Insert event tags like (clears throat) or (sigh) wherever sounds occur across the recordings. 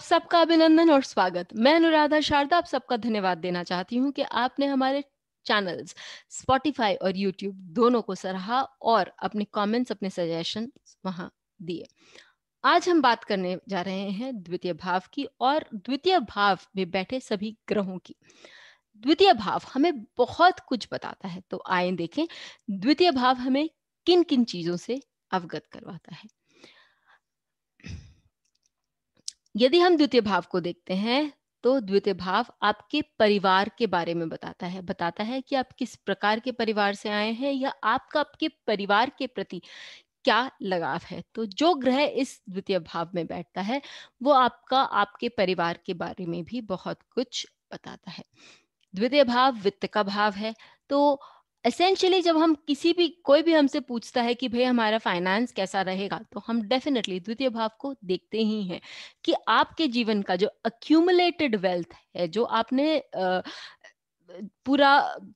आप सबका अभिनंदन और स्वागत मैं अनुराधा शारदा आप सबका धन्यवाद देना चाहती हूँ कि आपने हमारे चैनल्स स्पॉटिफाई और यूट्यूब दोनों को सराहा और अपने कमेंट्स अपने सजेशन वहां दिए आज हम बात करने जा रहे हैं द्वितीय भाव की और द्वितीय भाव में बैठे सभी ग्रहों की द्वितीय भाव हमें बहुत कुछ बताता है तो आए देखें द्वितीय भाव हमें किन किन चीजों से अवगत करवाता है यदि हम द्वितीय भाव को देखते हैं तो द्वितीय भाव आपके परिवार के बारे में बताता है बताता है कि आप किस प्रकार के परिवार से आए हैं या आपका आपके परिवार के प्रति क्या लगाव है तो जो ग्रह इस द्वितीय भाव में बैठता है वो आपका आपके परिवार के बारे में भी बहुत कुछ बताता है द्वितीय भाव वित्त का भाव है तो एसेंशियली जब हम किसी भी कोई भी हमसे पूछता है कि भाई हमारा फाइनेंस कैसा रहेगा तो हम डेफिनेटली द्वितीय भाव को देखते ही हैं कि आपके जीवन का जो अक्यूमुलेटेड वेल्थ है जो आपने पूरा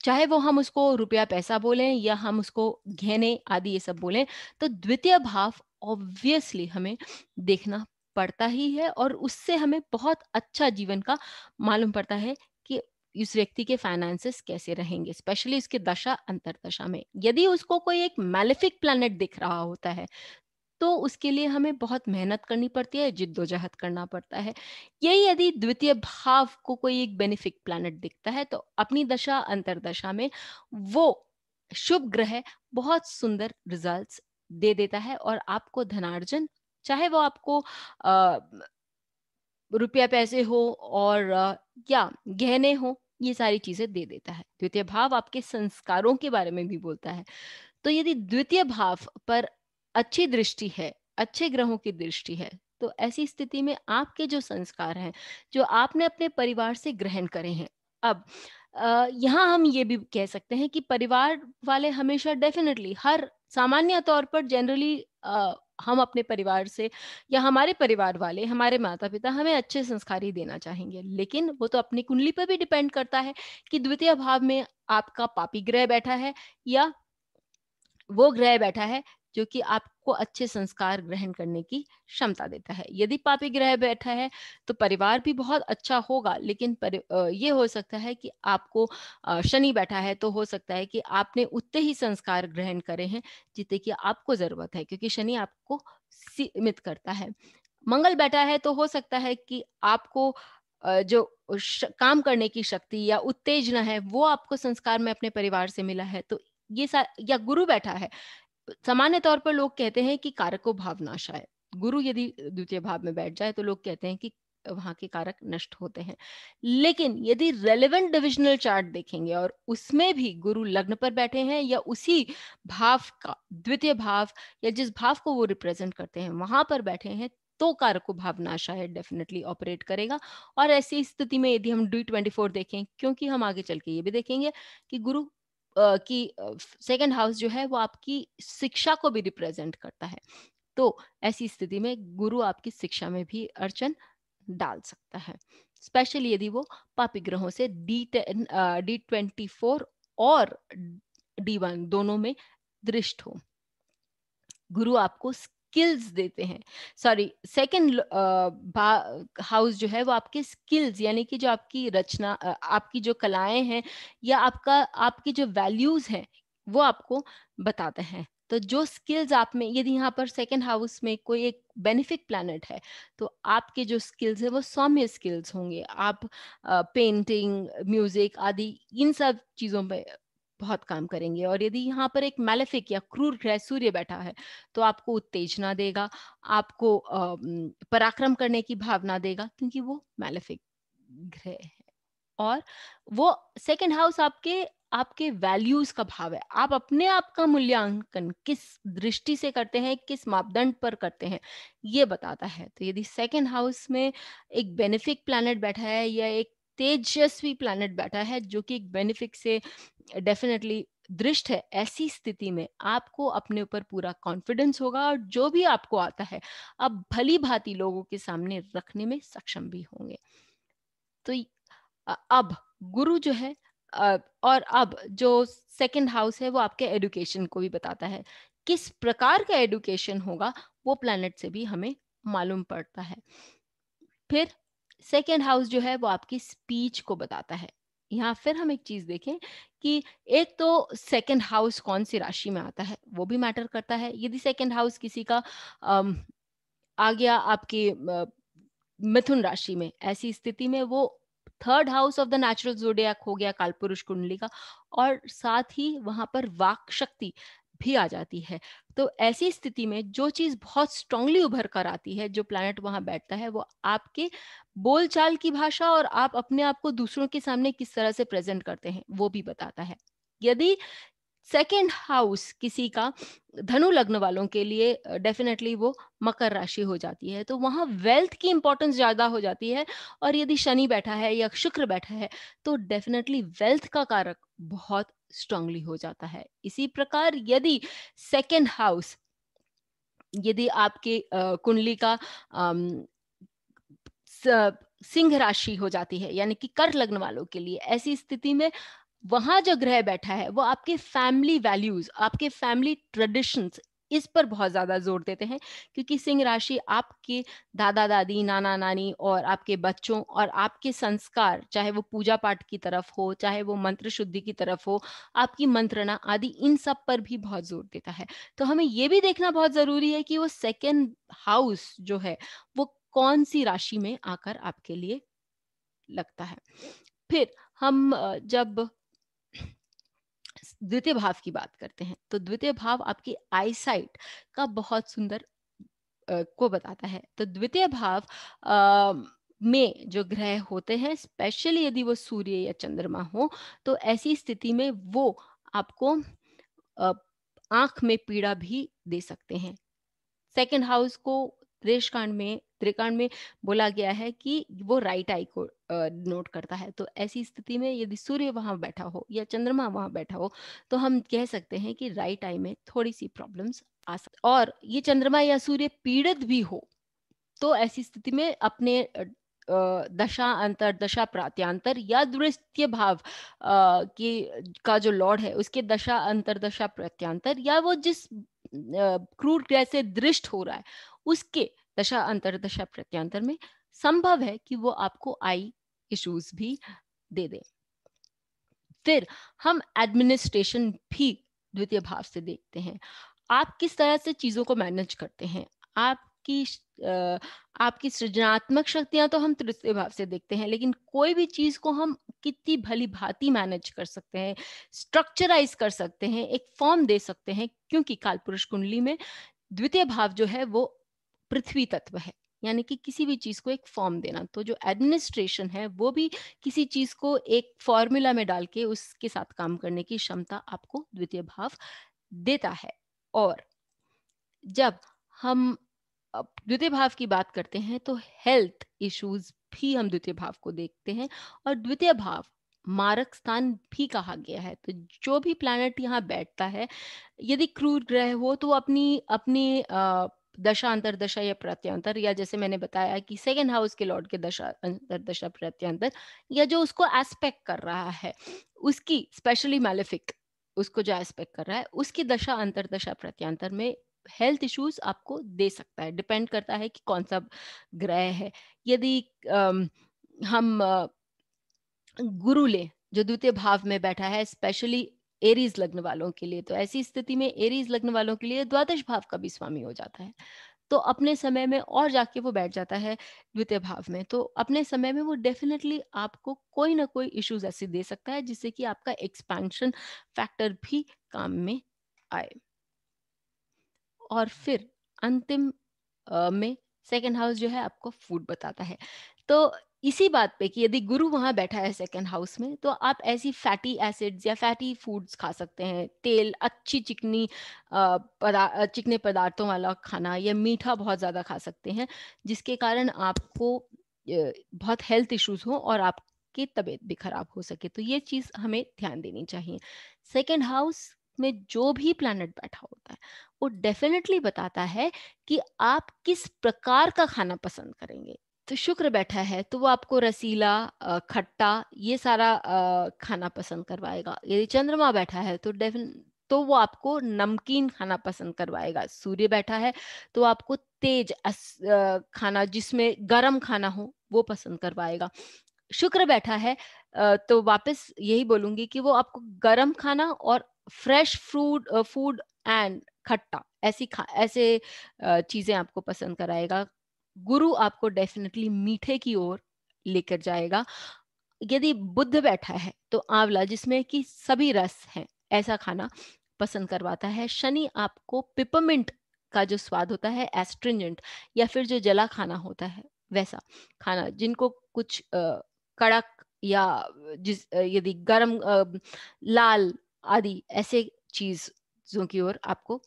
चाहे वो हम उसको रुपया पैसा बोलें या हम उसको गहने आदि ये सब बोलें तो द्वितीय भाव ऑब्वियसली हमें देखना पड़ता ही है और उससे हमें बहुत अच्छा जीवन का मालूम पड़ता है उस व्यक्ति के फाइनेंसेस कैसे रहेंगे स्पेशली उसके दशा अंतरदशा में यदि उसको कोई एक मैलिफिक प्लानट दिख रहा होता है तो उसके लिए हमें बहुत मेहनत करनी पड़ती है जिद्दोजहद करना पड़ता है यही यदि द्वितीय भाव को कोई एक बेनिफिक प्लानट दिखता है तो अपनी दशा अंतरदशा में वो शुभ ग्रह बहुत सुंदर रिजल्ट्स दे देता है और आपको धनार्जन चाहे वो आपको रुपया पैसे हो और या गहने हो ये सारी चीजें दे देता है द्वितीय भाव आपके संस्कारों के बारे में भी बोलता है तो यदि द्वितीय भाव पर अच्छी दृष्टि है अच्छे ग्रहों की दृष्टि है तो ऐसी स्थिति में आपके जो संस्कार हैं जो आपने अपने परिवार से ग्रहण करे हैं अब यहाँ हम ये भी कह सकते हैं कि परिवार वाले हमेशा डेफिनेटली हर सामान्य तौर पर जनरली हम अपने परिवार से या हमारे परिवार वाले हमारे माता पिता हमें अच्छे संस्कार ही देना चाहेंगे लेकिन वो तो अपनी कुंडली पर भी डिपेंड करता है कि द्वितीय भाव में आपका पापी ग्रह बैठा है या वो ग्रह बैठा है जो कि आपको अच्छे संस्कार ग्रहण करने की क्षमता देता है यदि पापी ग्रह बैठा है तो परिवार भी बहुत अच्छा होगा लेकिन ये हो सकता है कि आपको शनि बैठा है तो हो सकता है कि आपने उतने ही संस्कार ग्रहण करे हैं जितने की आपको जरूरत है क्योंकि शनि आपको सीमित करता है मंगल बैठा है तो हो सकता है कि आपको जो काम करने की शक्ति या उत्तेजना है वो आपको संस्कार में अपने परिवार से मिला है तो ये सा या गुरु बैठा है सामान्य तौर पर लोग कहते हैं कि कारको भाव नाश आए गुरु यदि द्वितीय भाव में बैठ जाए तो लोग कहते हैं कि वहां के कारक नष्ट होते हैं लेकिन यदि रेलेवेंट डिविजनल चार्ट देखेंगे और उसमें भी गुरु लग्न पर बैठे हैं या उसी भाव का द्वितीय भाव या जिस भाव को वो रिप्रेजेंट करते हैं वहां पर बैठे हैं तो कारको भावना शायद डेफिनेटली ऑपरेट करेगा और ऐसी स्थिति में यदि हम डी ट्वेंटी फोर देखें क्योंकि हम आगे चल के ये भी देखेंगे कि गुरु की सेकंड हाउस जो है वो आपकी शिक्षा को भी रिप्रेजेंट करता है तो ऐसी स्थिति में गुरु आपकी शिक्षा में भी अर्चन डाल सकता है स्पेशली यदि वो पापी ग्रहों से D ten D twenty four और डी वन दोनों में दृष्ट हो गुरु आपको स्किल्स देते हैं सॉरी सेकेंड हाउस जो है वो आपके स्किल्स यानी कि जो आपकी रचना आपकी जो कलाएं हैं या आपका आपकी जो वैल्यूज हैं वो आपको बताते हैं तो जो स्किल्स आप में यदि यहाँ पर सेकेंड हाउस में कोई एक बेनिफिक प्लानट है तो आपके जो स्किल्स है वो सौम्य स्किल्स होंगे आप पेंटिंग म्यूजिक आदि इन सब चीज़ों पर बहुत काम करेंगे और यदि यहाँ पर एक मैलेफिक या क्रूर ग्रह सूर्य बैठा है तो आपको उत्तेजना देगा आपको पराक्रम करने की भावना देगा क्योंकि वो मैलेफिक ग्रह है और वो सेकेंड हाउस आपके आपके वैल्यूज का भाव है आप अपने आप का मूल्यांकन किस दृष्टि से करते हैं किस मापदंड पर करते हैं ये बताता है तो यदि सेकेंड हाउस में एक बेनिफिक प्लान बैठा है या एक तेजस्वी प्लान बैठा है जो कि एक बेनिफिक से डेफिनेटली दृष्ट है ऐसी स्थिति में आपको अपने ऊपर पूरा कॉन्फिडेंस होगा और जो भी आपको आता है आप भली भांति लोगों के सामने रखने में सक्षम भी होंगे तो अब गुरु जो है और अब जो सेकंड हाउस है वो आपके एडुकेशन को भी बताता है किस प्रकार का एडुकेशन होगा वो प्लानट से भी हमें मालूम पड़ता है फिर सेकेंड हाउस जो है वो आपकी स्पीच को बताता है यहाँ फिर हम एक चीज देखें कि एक तो सेकंड हाउस कौन सी राशि में आता है वो भी मैटर करता है यदि सेकंड हाउस किसी का अम, आ गया आपके मिथुन राशि में ऐसी स्थिति में वो third house of the natural zodiac हो गया कालपुरुष कुंडली का और साथ ही वहां पर वाक शक्ति भी आ जाती है तो ऐसी स्थिति में जो चीज़ बहुत स्ट्रांगली उभर कर आती है जो प्लैनेट वहां बैठता है वो आपके बोलचाल की भाषा और आप अपने आप को दूसरों के सामने किस तरह से प्रेजेंट करते हैं वो भी बताता है यदि सेकेंड हाउस किसी का धनु लग्न वालों के लिए डेफिनेटली वो मकर राशि हो जाती है तो वहां वेल्थ की इंपॉर्टेंस ज़्यादा हो जाती है और यदि शनि बैठा है या शुक्र बैठा है तो डेफिनेटली वेल्थ का कारक बहुत स्ट्रांगली हो जाता है इसी प्रकार यदि सेकेंड हाउस यदि आपके कुंडली का सिंह राशि हो जाती है यानी कि कर लगने वालों के लिए ऐसी स्थिति में वहां जो ग्रह बैठा है वो आपके फैमिली वैल्यूज आपके फैमिली ट्रेडिशंस इस पर बहुत ज्यादा जोर देते हैं क्योंकि सिंह राशि आपके दादा दादी नाना नानी और आपके बच्चों और आपके संस्कार चाहे वो पूजा पाठ की तरफ हो चाहे वो मंत्र शुद्धि की तरफ हो आपकी मंत्रणा आदि इन सब पर भी बहुत जोर देता है तो हमें ये भी देखना बहुत जरूरी है कि वो सेकेंड हाउस जो है वो कौन सी राशि में आकर आपके लिए लगता है फिर हम जब द्वितीय भाव की बात करते हैं तो द्वितीय भाव आपकी आईसाइट का बहुत सुंदर को बताता है तो द्वितीय भाव आ, में जो ग्रह होते हैं स्पेशली यदि वो सूर्य या चंद्रमा हो तो ऐसी स्थिति में वो आपको आंख में पीड़ा भी दे सकते हैं सेकेंड हाउस को प्रेश कांड में त्रिकांड में बोला गया है कि वो राइट आई को नोट करता है तो ऐसी स्थिति में यदि सूर्य वहां बैठा हो या चंद्रमा वहां बैठा हो तो हम कह सकते हैं कि राइट आई में थोड़ी सी प्रॉब्लम्स आ सकती और ये चंद्रमा या सूर्य पीड़ित भी हो तो ऐसी स्थिति में अपने दशा अंतर दशा प्रात्यांतर या दुरस्त्य भाव की का जो लॉर्ड है उसके दशा अंतर दशा प्रत्यांतर या वो जिस क्रूर ग्रह से दृष्ट हो रहा है उसके दशा अंतर दशा प्रत्यंतर में संभव है कि वो आपको आई इश्यूज भी दे दे फिर हम एडमिनिस्ट्रेशन भी द्वितीय भाव से देखते हैं आप किस तरह से चीजों को मैनेज करते हैं आपकी आपकी सृजनात्मक शक्तियां तो हम तृतीय भाव से देखते हैं लेकिन कोई भी चीज को हम कितनी भली भांति मैनेज कर सकते हैं स्ट्रक्चराइज कर सकते हैं एक फॉर्म दे सकते हैं क्योंकि कालपुरुष कुंडली में द्वितीय भाव जो है वो पृथ्वी तत्व है यानी कि किसी भी चीज को एक फॉर्म देना तो जो एडमिनिस्ट्रेशन है वो भी किसी चीज को एक फॉर्मूला में डाल के उसके साथ काम करने की क्षमता आपको द्वितीय भाव देता है और जब हम द्वितीय भाव की बात करते हैं तो हेल्थ इश्यूज भी हम द्वितीय भाव को देखते हैं और द्वितीय भाव मारक स्थान भी कहा गया है तो जो भी प्लैनेट यहाँ बैठता है यदि क्रूर ग्रह हो तो अपनी अपनी आ, दशा अंतरदशा या प्रत्यंतर या जैसे मैंने बताया कि सेकेंड हाउस के लॉर्ड के दशा दशा प्रत्यंतर या जो उसको एस्पेक्ट कर रहा है उसकी स्पेशली मैलिफिक उसको जो एस्पेक्ट कर रहा है उसकी दशा अंतरदशा प्रत्यंतर में हेल्थ इश्यूज आपको दे सकता है डिपेंड करता है कि कौन सा ग्रह है यदि हम गुरु ले जो द्वितीय भाव में बैठा है स्पेशली एरीज लग्न वालों के लिए तो ऐसी स्थिति में एरीज लग्न वालों के लिए द्वादश भाव का भी स्वामी हो जाता है तो अपने समय में और जाके वो बैठ जाता है द्वितीय भाव में तो अपने समय में वो डेफिनेटली आपको कोई ना कोई इश्यूज ऐसे दे सकता है जिससे कि आपका एक्सपेंशन फैक्टर भी काम में आए और फिर अंतिम में सेकेंड हाउस जो है आपको फूड बताता है तो इसी बात पे कि यदि गुरु वहां बैठा है सेकेंड हाउस में तो आप ऐसी फैटी एसिड्स या फैटी फूड्स खा सकते हैं तेल अच्छी चिकनी पदा, चिकने पदार्थों वाला खाना या मीठा बहुत ज़्यादा खा सकते हैं जिसके कारण आपको बहुत हेल्थ इश्यूज हो और आपकी तबीयत भी खराब हो सके तो ये चीज़ हमें ध्यान देनी चाहिए सेकेंड हाउस में जो भी प्लानट बैठा होता है वो डेफिनेटली बताता है कि आप किस प्रकार का खाना पसंद करेंगे तो शुक्र बैठा है तो वो आपको रसीला खट्टा ये सारा खाना पसंद करवाएगा यदि चंद्रमा बैठा है तो डेफिन तो वो आपको नमकीन खाना पसंद करवाएगा सूर्य बैठा है तो आपको तेज खाना जिसमें गर्म खाना हो वो पसंद करवाएगा शुक्र बैठा है तो वापस यही बोलूंगी कि वो आपको गर्म खाना और फ्रेश फ्रूड फूड एंड खट्टा ऐसी खा ऐसे चीजें आपको पसंद कराएगा गुरु आपको डेफिनेटली मीठे की ओर लेकर जाएगा यदि बुद्ध बैठा है तो आंवला जिसमें कि सभी रस हैं ऐसा खाना पसंद करवाता है शनि आपको पिपमेंट का जो स्वाद होता है एस्ट्रिंजेंट या फिर जो जला खाना होता है वैसा खाना जिनको कुछ आ, कड़क या जिस यदि गरम आ, लाल आदि ऐसे चीजों की ओर आपको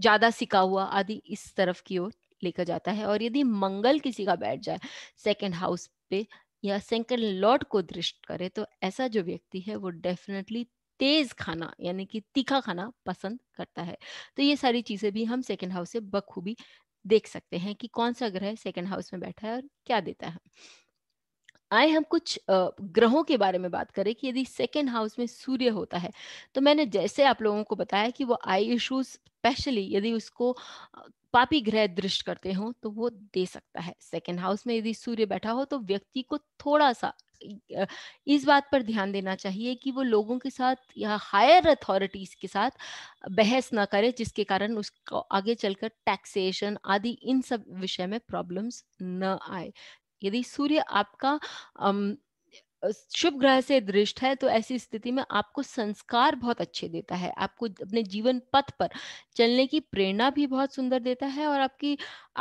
ज्यादा सिका हुआ आदि इस तरफ की ओर लेकर जाता है और यदि मंगल किसी का बैठ जाए सेकेंड हाउस पे या सेकेंड लॉर्ड को दृष्ट करे तो ऐसा जो व्यक्ति है वो डेफिनेटली तेज खाना यानी कि तीखा खाना पसंद करता है तो ये सारी चीजें भी हम सेकेंड हाउस से बखूबी देख सकते हैं कि कौन सा ग्रह सेकेंड हाउस में बैठा है और क्या देता है आए हम कुछ ग्रहों के बारे में बात करें कि यदि सेकेंड हाउस में सूर्य होता है तो मैंने जैसे आप लोगों को बताया कि वो आई इश्यूज स्पेशली यदि उसको पापी ग्रह दृष्ट करते हो तो वो दे सकता है सेकेंड हाउस में यदि सूर्य बैठा हो तो व्यक्ति को थोड़ा सा इस बात पर ध्यान देना चाहिए कि वो लोगों के साथ या हायर अथॉरिटीज के साथ बहस ना करे जिसके कारण उसको आगे चलकर टैक्सेशन आदि इन सब विषय में प्रॉब्लम्स न आए यदि सूर्य आपका अम, शुभ ग्रह से दृष्ट है तो ऐसी स्थिति में आपको संस्कार बहुत अच्छे देता है आपको अपने जीवन पथ पर चलने की प्रेरणा भी बहुत सुंदर देता है और आपकी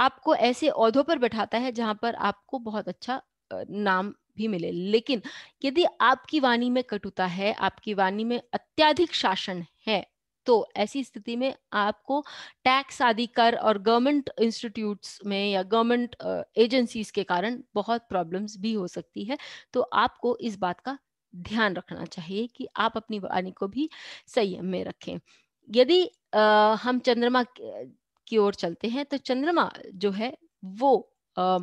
आपको ऐसे औधों पर बैठाता है जहां पर आपको बहुत अच्छा नाम भी मिले लेकिन यदि आपकी वाणी में कटुता है आपकी वाणी में अत्याधिक शासन है तो ऐसी स्थिति में आपको टैक्स आदि कर और गवर्नमेंट इंस्टीट्यूट्स में या गवर्नमेंट एजेंसीज के कारण बहुत प्रॉब्लम्स भी हो सकती है तो आपको इस बात का ध्यान रखना चाहिए कि आप अपनी वाणी को भी संयम में रखें यदि आ, हम चंद्रमा की ओर चलते हैं तो चंद्रमा जो है वो आ,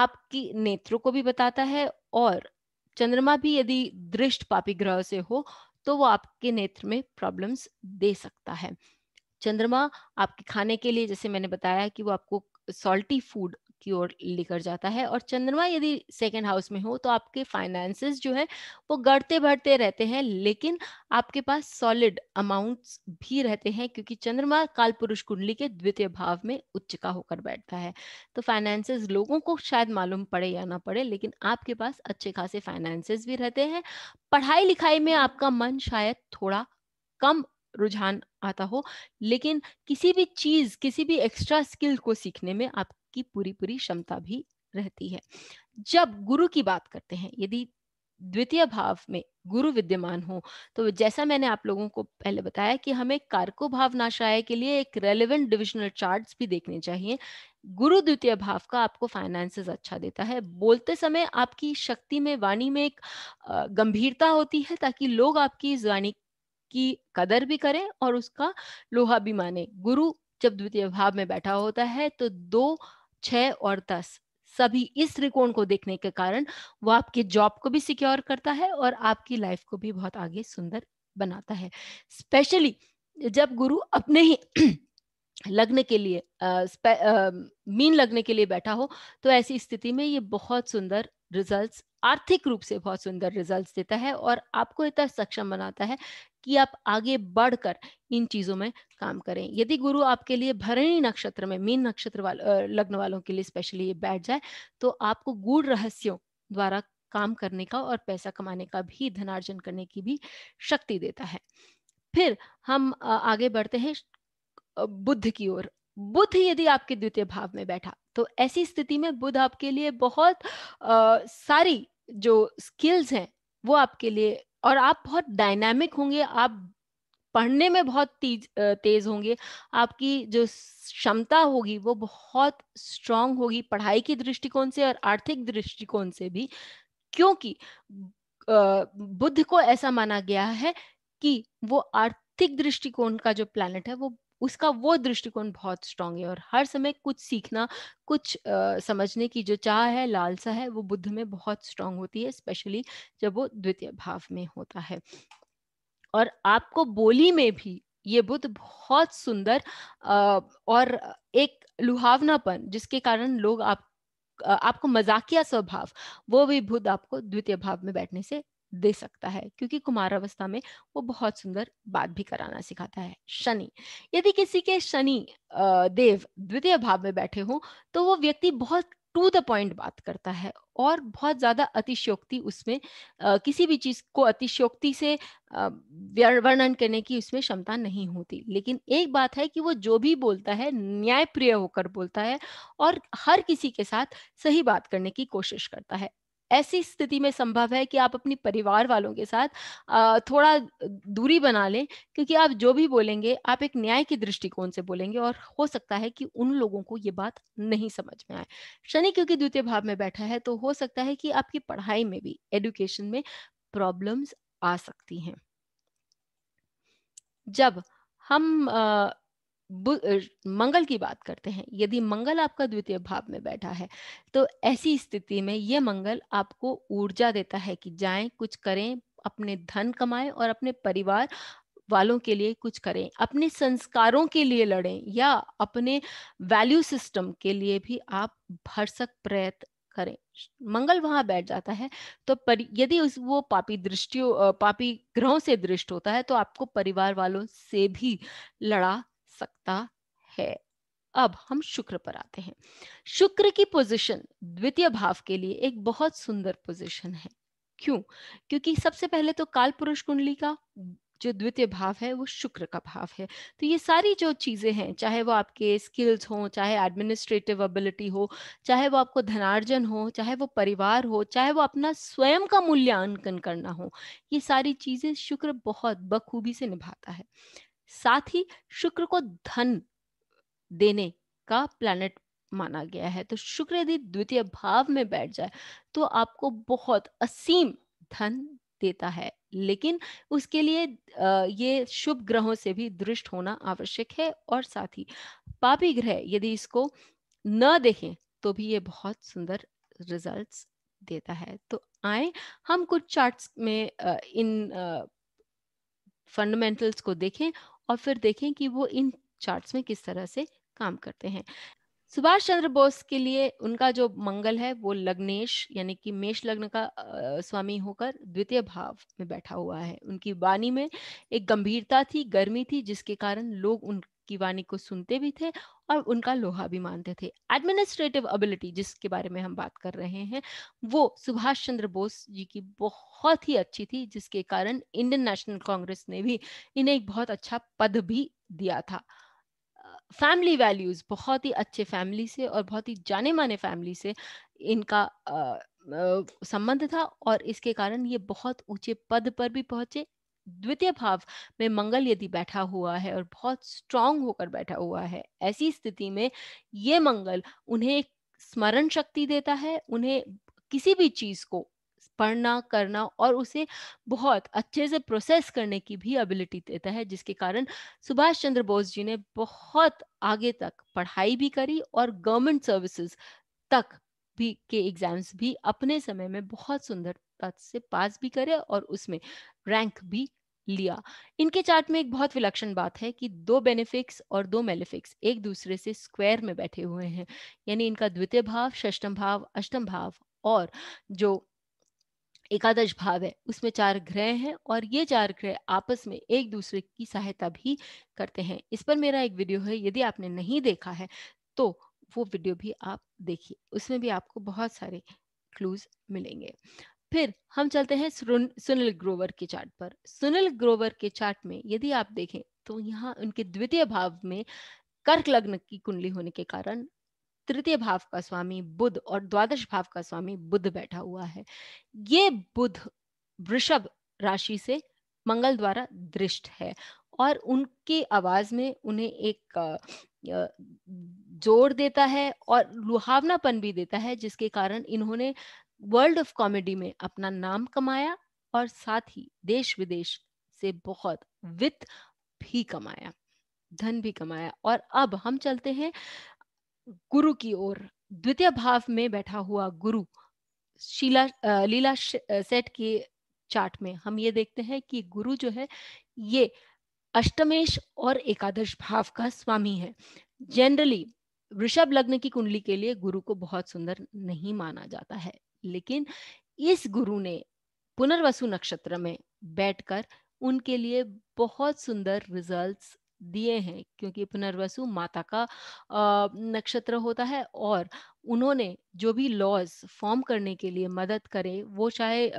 आपकी नेत्रों को भी बताता है और चंद्रमा भी यदि दृष्ट पापी ग्रह से हो तो वो आपके नेत्र में प्रॉब्लम्स दे सकता है चंद्रमा आपके खाने के लिए जैसे मैंने बताया कि वो आपको सॉल्टी फूड की ओर लेकर जाता है और चंद्रमा यदि सेकेंड हाउस में हो तो आपके फाइनेंसेस जो है वो गढ़ते बढ़ते रहते हैं लेकिन आपके पास सॉलिड अमाउंट्स भी रहते हैं क्योंकि चंद्रमा काल पुरुष कुंडली के द्वितीय भाव में उच्च का होकर बैठता है तो फाइनेंसेस लोगों को शायद मालूम पड़े या ना पड़े लेकिन आपके पास अच्छे खासे फाइनेंसेस भी रहते हैं पढ़ाई लिखाई में आपका मन शायद थोड़ा कम रुझान आता हो लेकिन किसी भी चीज किसी भी एक्स्ट्रा स्किल को सीखने में आप की पूरी पूरी क्षमता भी रहती है जब गुरु की बात करते हैं यदि द्वितीय भाव में गुरु विद्यमान हो तो जैसा मैंने आप लोगों को पहले बताया कि हमें कारको भाव नाशाय के लिए एक रेलेवेंट डिविजनल चार्ट्स भी देखने चाहिए गुरु द्वितीय भाव का आपको फाइनेंसेस अच्छा देता है बोलते समय आपकी शक्ति में वाणी में एक गंभीरता होती है ताकि लोग आपकी इस वाणी की कदर भी करें और उसका लोहा भी माने गुरु जब द्वितीय भाव में बैठा होता है तो दो छः और दस सभी इस त्रिकोण को देखने के कारण वो आपके जॉब को भी सिक्योर करता है और आपकी लाइफ को भी बहुत आगे सुंदर बनाता है स्पेशली जब गुरु अपने ही (clears throat) लग्न के लिए आ, आ, मीन लगने के लिए बैठा हो तो ऐसी स्थिति में ये बहुत सुंदर रिजल्ट्स आर्थिक रूप से बहुत सुंदर रिजल्ट्स देता है और आपको इतना सक्षम बनाता है कि आप आगे बढ़कर इन चीजों में काम करें यदि गुरु आपके लिए भरणी नक्षत्र में मीन नक्षत्र वाल, लग्न वालों के लिए स्पेशली ये बैठ जाए तो आपको गुड़ रहस्यों द्वारा काम करने का और पैसा कमाने का भी धनार्जन करने की भी शक्ति देता है फिर हम आगे बढ़ते हैं बुद्ध की ओर बुद्ध यदि आपके द्वितीय भाव में बैठा तो ऐसी स्थिति में बुद्ध आपके लिए बहुत आ, सारी जो स्किल्स हैं वो आपके लिए और आप बहुत डायनामिक होंगे आप पढ़ने में बहुत तेज तेज होंगे आपकी जो क्षमता होगी वो बहुत स्ट्रांग होगी पढ़ाई की दृष्टिकोण से और आर्थिक दृष्टिकोण से भी क्योंकि बुद्ध को ऐसा माना गया है कि वो आर्थिक दृष्टिकोण का जो प्लानट है वो उसका वो दृष्टिकोण बहुत स्ट्रांग है और हर समय कुछ सीखना कुछ आ, समझने की जो चाह है लालसा है वो बुद्ध में बहुत स्ट्रांग होती है स्पेशली जब वो द्वितीय भाव में होता है और आपको बोली में भी ये बुद्ध बहुत सुंदर और एक लुहावनापन जिसके कारण लोग आप आपको मजाकिया स्वभाव वो भी बुद्ध आपको द्वितीय भाव में बैठने से दे सकता है क्योंकि कुमार अवस्था में वो बहुत सुंदर बात भी कराना सिखाता है शनि यदि किसी के शनि देव द्वितीय भाव में बैठे हों तो वो व्यक्ति बहुत टू द पॉइंट बात करता है और बहुत ज्यादा अतिशयोक्ति उसमें आ, किसी भी चीज को अतिशयोक्ति से वर्णन करने की उसमें क्षमता नहीं होती लेकिन एक बात है कि वो जो भी बोलता है न्यायप्रिय होकर बोलता है और हर किसी के साथ सही बात करने की कोशिश करता है ऐसी स्थिति में संभव है कि आप अपनी परिवार वालों के साथ थोड़ा दूरी बना लें क्योंकि आप जो भी बोलेंगे आप एक न्याय के दृष्टिकोण से बोलेंगे और हो सकता है कि उन लोगों को ये बात नहीं समझ में आए शनि क्योंकि द्वितीय भाव में बैठा है तो हो सकता है कि आपकी पढ़ाई में भी एडुकेशन में प्रॉब्लम्स आ सकती हैं जब हम मंगल की बात करते हैं यदि मंगल आपका द्वितीय भाव में बैठा है तो ऐसी स्थिति में यह मंगल आपको ऊर्जा देता है कि जाएं कुछ करें अपने धन कमाएं और अपने परिवार वालों के लिए कुछ करें अपने संस्कारों के लिए लड़ें या अपने वैल्यू सिस्टम के लिए भी आप भरसक प्रयत्न करें मंगल वहां बैठ जाता है तो पर यदि उस वो पापी दृष्टियों पापी ग्रहों से दृष्ट होता है तो आपको परिवार वालों से भी लड़ा सकता है अब हम शुक्र पर आते हैं शुक्र की पोजीशन द्वितीय भाव के लिए एक बहुत सुंदर पोजीशन है क्यों क्योंकि सबसे पहले तो काल पुरुष कुंडली का जो द्वितीय भाव है वो शुक्र का भाव है तो ये सारी जो चीज़ें हैं चाहे वो आपके स्किल्स हो चाहे एडमिनिस्ट्रेटिव एबिलिटी हो चाहे वो आपको धनार्जन हो चाहे वो परिवार हो चाहे वो अपना स्वयं का मूल्यांकन करना हो ये सारी चीज़ें शुक्र बहुत बखूबी से निभाता है साथ ही शुक्र को धन देने का प्लैनेट माना गया है तो शुक्र यदि द्वितीय भाव में बैठ जाए तो आपको बहुत असीम धन देता है लेकिन उसके लिए ये शुभ ग्रहों से भी दृष्ट होना आवश्यक है और साथ ही पापी ग्रह यदि इसको न देखें तो भी ये बहुत सुंदर रिजल्ट्स देता है तो आए हम कुछ चार्ट्स में इन फंडामेंटल्स को देखें और फिर देखें कि वो इन चार्ट्स में किस तरह से काम करते हैं सुभाष चंद्र बोस के लिए उनका जो मंगल है वो लग्नेश यानी कि मेष लग्न का स्वामी होकर द्वितीय भाव में बैठा हुआ है उनकी वाणी में एक गंभीरता थी गर्मी थी जिसके कारण लोग उन की वाणी को सुनते भी थे और उनका लोहा भी मानते थे एडमिनिस्ट्रेटिव एबिलिटी जिसके बारे में हम बात कर रहे हैं वो सुभाष चंद्र बोस जी की बहुत ही अच्छी थी जिसके कारण इंडियन नेशनल कांग्रेस ने भी इन्हें एक बहुत अच्छा पद भी दिया था फैमिली वैल्यूज बहुत ही अच्छे फैमिली से और बहुत ही जाने माने फैमिली से इनका संबंध था और इसके कारण ये बहुत ऊंचे पद पर भी पहुंचे द्वितीय भाव में मंगल यदि बैठा हुआ है और बहुत स्ट्रांग होकर बैठा हुआ है ऐसी स्थिति में ये मंगल उन्हें स्मरण शक्ति देता है उन्हें किसी भी चीज को पढ़ना करना और उसे बहुत अच्छे से प्रोसेस करने की भी एबिलिटी देता है जिसके कारण सुभाष चंद्र बोस जी ने बहुत आगे तक पढ़ाई भी करी और गवर्नमेंट सर्विसेज तक भी के एग्जाम्स भी अपने समय में बहुत सुंदरता से पास भी करे और उसमें रैंक भी लिया इनके चार्ट में एक बहुत विलक्षण बात है कि दो बेनिफिक्स और दो मेलिफिक्स एक दूसरे से स्क्वायर में बैठे हुए हैं यानी इनका द्वितीय भाव षष्टम भाव अष्टम भाव और जो एकादश भाव है उसमें चार ग्रह हैं और ये चार ग्रह आपस में एक दूसरे की सहायता भी करते हैं इस पर मेरा एक वीडियो है यदि आपने नहीं देखा है तो वो वीडियो भी आप देखिए उसमें भी आपको बहुत सारे क्लूज मिलेंगे फिर हम चलते हैं सुनील ग्रोवर के चार्ट पर सुनील ग्रोवर के चार्ट में यदि आप देखें तो यहाँ उनके द्वितीय भाव में कर्क लग्न की कुंडली होने के कारण तृतीय भाव का स्वामी बुद्ध और द्वादश भाव का स्वामी बुद्ध बैठा हुआ है ये बुध वृषभ राशि से मंगल द्वारा दृष्ट है और उनके आवाज में उन्हें एक जोर देता है और लुहावनापन भी देता है जिसके कारण इन्होंने वर्ल्ड ऑफ कॉमेडी में अपना नाम कमाया और साथ ही देश विदेश से बहुत वित्त भी कमाया धन भी कमाया और अब हम चलते हैं गुरु की ओर द्वितीय भाव में बैठा हुआ गुरु शीला लीला सेट के चार्ट में हम ये देखते हैं कि गुरु जो है ये अष्टमेश और एकादश भाव का स्वामी है जनरली वृषभ लग्न की कुंडली के लिए गुरु को बहुत सुंदर नहीं माना जाता है लेकिन इस गुरु ने पुनर्वसु नक्षत्र में बैठकर उनके लिए बहुत सुंदर रिजल्ट्स दिए हैं क्योंकि पुनर्वसु माता का नक्षत्र होता है और उन्होंने जो भी लॉज फॉर्म करने के लिए मदद करे वो चाहे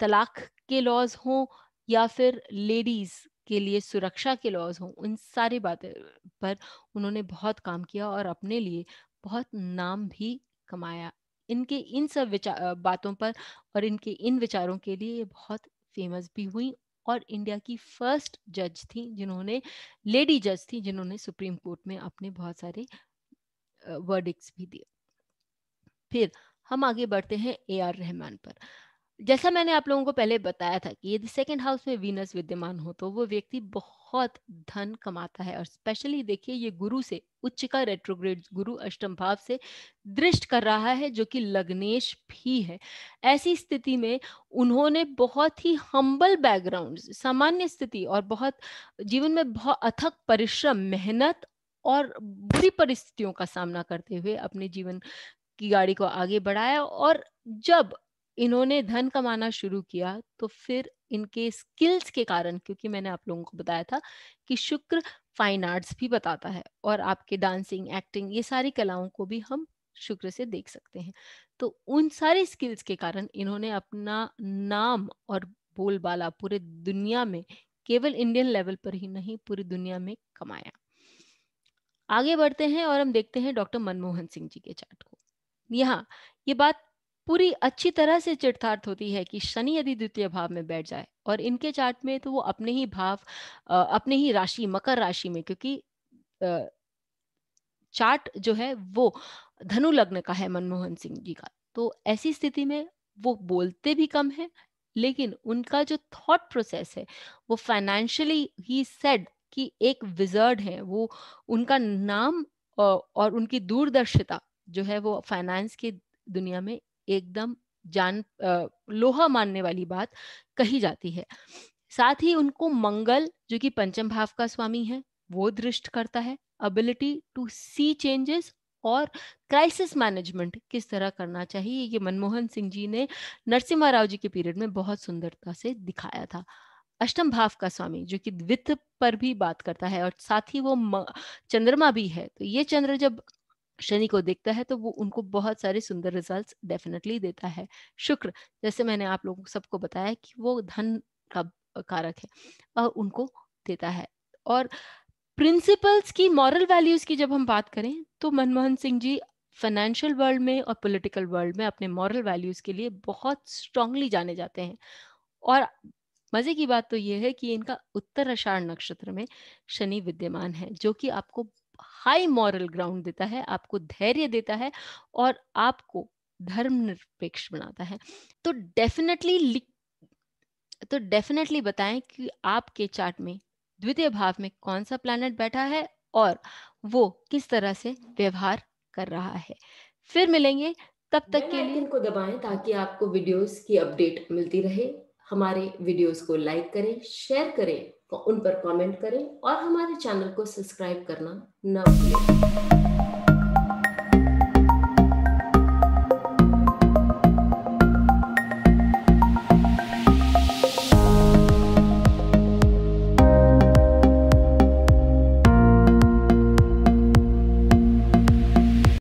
तलाक के लॉज हों या फिर लेडीज के लिए सुरक्षा के लॉज हों उन सारी बातें पर उन्होंने बहुत काम किया और अपने लिए बहुत नाम भी कमाया इनके इन सब विचार बातों पर और इनके इन विचारों के लिए ये बहुत फेमस भी हुई और इंडिया की फर्स्ट जज थी जिन्होंने लेडी जज थी जिन्होंने सुप्रीम कोर्ट में अपने बहुत सारे वर्डिक्स भी दिए फिर हम आगे बढ़ते हैं ए आर रहमान पर जैसा मैंने आप लोगों को पहले बताया था कि यदि सेकेंड हाउस में वीनस विद्यमान हो तो वो व्यक्ति बहुत बहुत धन कमाता है और स्पेशली देखिए ये गुरु से उच्च का रेट्रोग्रेड गुरु अष्टम भाव से दृष्ट कर रहा है जो कि लग्नेश भी है ऐसी स्थिति में उन्होंने बहुत ही हम्बल बैकग्राउंड सामान्य स्थिति और बहुत जीवन में बहुत अथक परिश्रम मेहनत और बुरी परिस्थितियों का सामना करते हुए अपने जीवन की गाड़ी को आगे बढ़ाया और जब इन्होंने धन कमाना शुरू किया तो फिर इनके स्किल्स के कारण क्योंकि मैंने आप लोगों को बताया था कि शुक्र फाइन आर्ट्स भी बताता है और आपके डांसिंग एक्टिंग ये सारी कलाओं को भी हम शुक्र से देख सकते हैं तो उन सारे स्किल्स के कारण इन्होंने अपना नाम और बोलबाला पूरे दुनिया में केवल इंडियन लेवल पर ही नहीं पूरी दुनिया में कमाया आगे बढ़ते हैं और हम देखते हैं डॉक्टर मनमोहन सिंह जी के चार्ट को यहाँ ये बात पूरी अच्छी तरह से चिड़थार्थ होती है कि शनि यदि द्वितीय भाव में बैठ जाए और इनके चार्ट में तो वो अपने ही भाव अपने ही राशि मकर राशि में क्योंकि चार्ट जो है वो धनु लग्न का है मनमोहन सिंह जी का तो ऐसी स्थिति में वो बोलते भी कम है लेकिन उनका जो थॉट प्रोसेस है वो फाइनेंशियली ही सेड कि एक विजर्ड है वो उनका नाम और उनकी दूरदर्शिता जो है वो फाइनेंस की दुनिया में एकदम जान लोहा मानने वाली बात कही जाती है साथ ही उनको मंगल जो कि पंचम भाव का स्वामी है वो दृष्ट करता है अबिलिटी टू सी चेंजेस और क्राइसिस मैनेजमेंट किस तरह करना चाहिए ये मनमोहन सिंह जी ने नरसिम्हा राव जी के पीरियड में बहुत सुंदरता से दिखाया था अष्टम भाव का स्वामी जो कि वित्त पर भी बात करता है और साथ ही वो चंद्रमा भी है तो ये चंद्र जब शनि को देखता है तो वो उनको बहुत सारे सुंदर रिजल्ट्स डेफिनेटली देता है शुक्र जैसे मैंने आप लोगों सबको बताया कि वो धन का कारक है और उनको देता है और प्रिंसिपल्स की मॉरल वैल्यूज की जब हम बात करें तो मनमोहन सिंह जी फाइनेंशियल वर्ल्ड में और पॉलिटिकल वर्ल्ड में अपने मॉरल वैल्यूज के लिए बहुत स्ट्रांगली जाने जाते हैं और मजे की बात तो यह है कि इनका उत्तर अषाढ़ नक्षत्र में शनि विद्यमान है जो कि आपको हाई मॉरल ग्राउंड देता है आपको धैर्य देता है और आपको धर्म निरपेक्ष बनाता है तो डेफिनेटली तो डेफिनेटली बताएं कि आपके चार्ट में द्वितीय भाव में कौन सा प्लैनेट बैठा है और वो किस तरह से व्यवहार कर रहा है फिर मिलेंगे तब तक के लिए को दबाएं ताकि आपको वीडियोस की अपडेट मिलती रहे हमारे वीडियोस को लाइक करें शेयर करें उन पर कमेंट करें और हमारे चैनल को सब्सक्राइब करना न भूलें